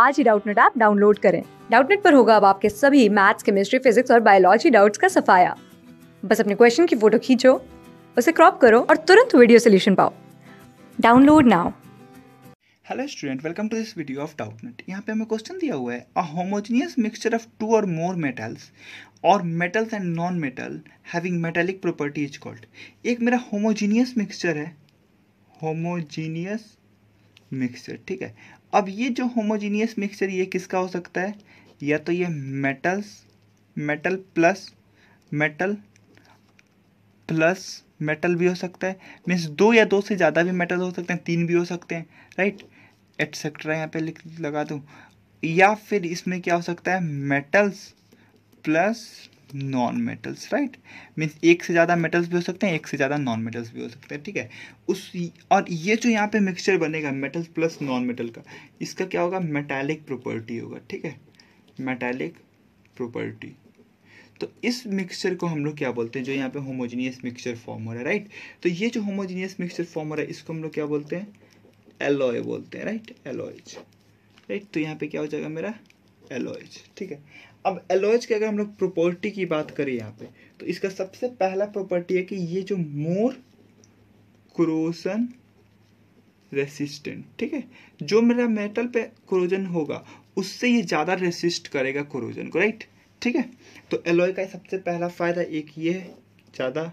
आज ही Doubtnut app download करें डाउटनेट पर होगा अब आपके सभी मैथ्स केमिस्ट्री फिजिक्स और बायोलॉजी डाउट्स का सफाया बस अपने क्वेश्चन की फोटो खींचो उसे क्रॉप करो और तुरंत वीडियो सोल्यूशन पाओ download now hello student welcome to this video of Doubtnut यहाँ पे हमें क्वेश्चन दिया हुआ है a homogeneous mixture of two or more metals or metals and non metal having metallic property is called एक मेरा homogeneous mixture है homogeneous mixture ठीक है अब ये जो होमोजीनियस मिक्सचर ये किसका हो सकता है या तो ये metals metal plus metal plus metal भी हो सकता है मीन्स दो या दो से ज़्यादा भी मेटल हो सकते हैं तीन भी हो सकते हैं राइट एटसेट्रा यहाँ पे लिख लगा दूँ या फिर इसमें क्या हो सकता है metals plus non metals right means एक से ज़्यादा मेटल्स भी हो सकते हैं एक से ज़्यादा नॉन मेटल्स भी हो सकते हैं ठीक है उस और ये जो यहाँ पे मिक्सचर बनेगा मेटल्स प्लस नॉन मेटल का इसका क्या होगा मेटालिक प्रॉपर्टी होगा ठीक है मेटालिक प्रॉपर्टी तो इस मिक्सचर को हम लोग क्या बोलते हैं जो यहाँ पे होमोजीनियस मिक्सचर फॉर्म हो रहा है राइट तो ये जो होमोजीनियस मिक्सचर फॉर्म हो रहा है इसको हम लोग क्या बोलते हैं एलॉय बोलते हैं राइट एलॉयज राइट तो यहाँ पे क्या हो जाएगा मेरा एलोइज ठीक है अब एलोइज की अगर हम लोग प्रॉपर्टी की बात करें यहाँ पे तो इसका सबसे पहला प्रॉपर्टी है कि ये जो मोर क्रोसन रेसिस्टेंट ठीक है जो मेरा मेटल पे क्रोजन होगा उससे ये ज़्यादा रेसिस्ट करेगा क्रोजन को राइट ठीक है तो एलोय का सबसे पहला फ़ायदा एक ये है ज़्यादा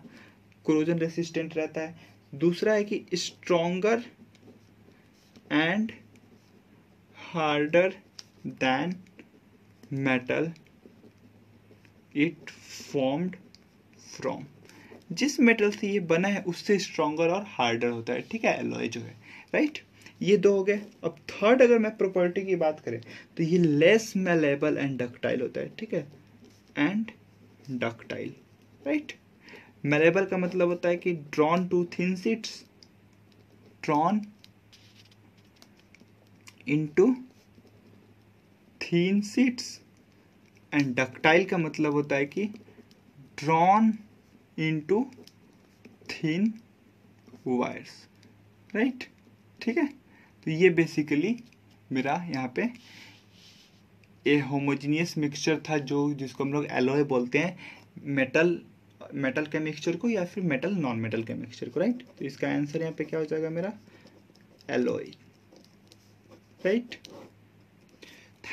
क्रोजन रेसिस्टेंट रहता है दूसरा है कि stronger and harder than metal it formed from जिस मेटल से ये बना है उससे स्ट्रॉन्गर और हार्डर होता है ठीक है एलोय जो है राइट ये दो हो गए अब थर्ड अगर मैं प्रॉपर्टी की बात करें तो ये लेस मेलेबल एंड डक्टाइल होता है ठीक है एंड डक्टाइल राइट मेलेबल का मतलब होता है कि drawn to thin sheets drawn into thin sheets and ductile का मतलब होता है कि drawn into thin wires right ठीक है तो ये बेसिकली मेरा यहाँ पे ए होमोजीनियस मिक्सचर था जो जिसको हम लोग एलोए बोलते हैं मेटल मेटल के मिक्सचर को या फिर मेटल नॉन मेटल के मिक्सचर को राइट तो इसका आंसर यहाँ पे क्या हो जाएगा मेरा एलोए राइट